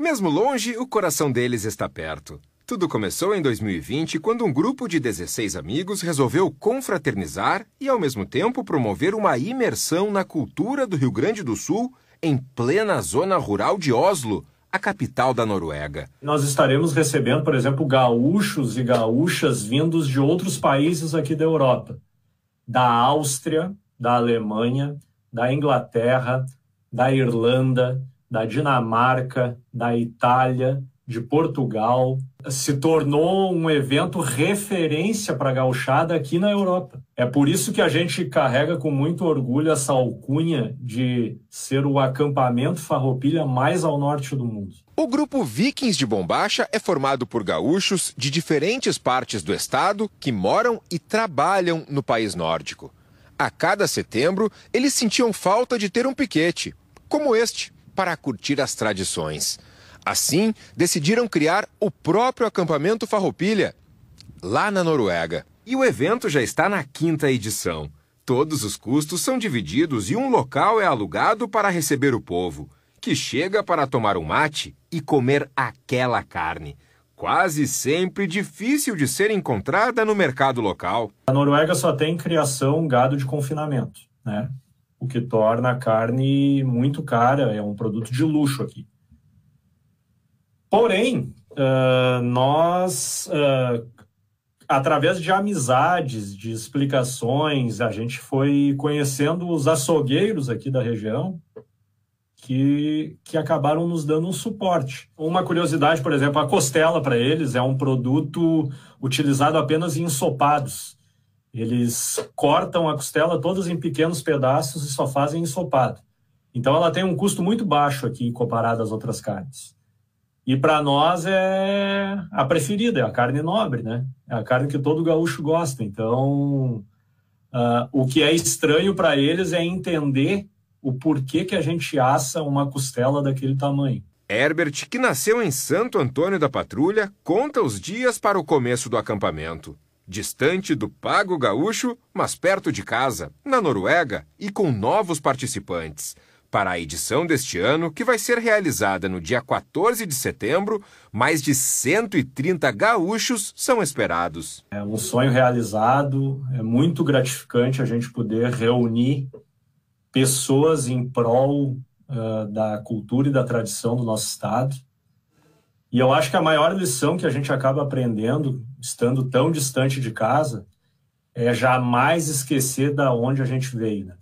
Mesmo longe, o coração deles está perto. Tudo começou em 2020, quando um grupo de 16 amigos resolveu confraternizar e, ao mesmo tempo, promover uma imersão na cultura do Rio Grande do Sul em plena zona rural de Oslo, a capital da Noruega. Nós estaremos recebendo, por exemplo, gaúchos e gaúchas vindos de outros países aqui da Europa, da Áustria, da Alemanha, da Inglaterra, da Irlanda, da Dinamarca, da Itália, de Portugal, se tornou um evento referência para a gauchada aqui na Europa. É por isso que a gente carrega com muito orgulho essa alcunha de ser o acampamento farroupilha mais ao norte do mundo. O grupo Vikings de Bombacha é formado por gaúchos de diferentes partes do estado que moram e trabalham no país nórdico. A cada setembro, eles sentiam falta de ter um piquete, como este para curtir as tradições. Assim, decidiram criar o próprio acampamento Farroupilha, lá na Noruega. E o evento já está na quinta edição. Todos os custos são divididos e um local é alugado para receber o povo, que chega para tomar um mate e comer aquela carne quase sempre difícil de ser encontrada no mercado local. A Noruega só tem criação gado de confinamento, né? o que torna a carne muito cara, é um produto de luxo aqui. Porém, uh, nós, uh, através de amizades, de explicações, a gente foi conhecendo os açougueiros aqui da região que, que acabaram nos dando um suporte. Uma curiosidade, por exemplo, a costela para eles é um produto utilizado apenas em ensopados. Eles cortam a costela todas em pequenos pedaços e só fazem ensopado. Então ela tem um custo muito baixo aqui comparado às outras carnes. E para nós é a preferida, é a carne nobre, né? É a carne que todo gaúcho gosta. Então, uh, o que é estranho para eles é entender o porquê que a gente assa uma costela daquele tamanho. Herbert, que nasceu em Santo Antônio da Patrulha, conta os dias para o começo do acampamento distante do Pago Gaúcho, mas perto de casa, na Noruega e com novos participantes. Para a edição deste ano, que vai ser realizada no dia 14 de setembro, mais de 130 gaúchos são esperados. É um sonho realizado, é muito gratificante a gente poder reunir pessoas em prol uh, da cultura e da tradição do nosso estado. E eu acho que a maior lição que a gente acaba aprendendo, estando tão distante de casa, é jamais esquecer da onde a gente veio. Né?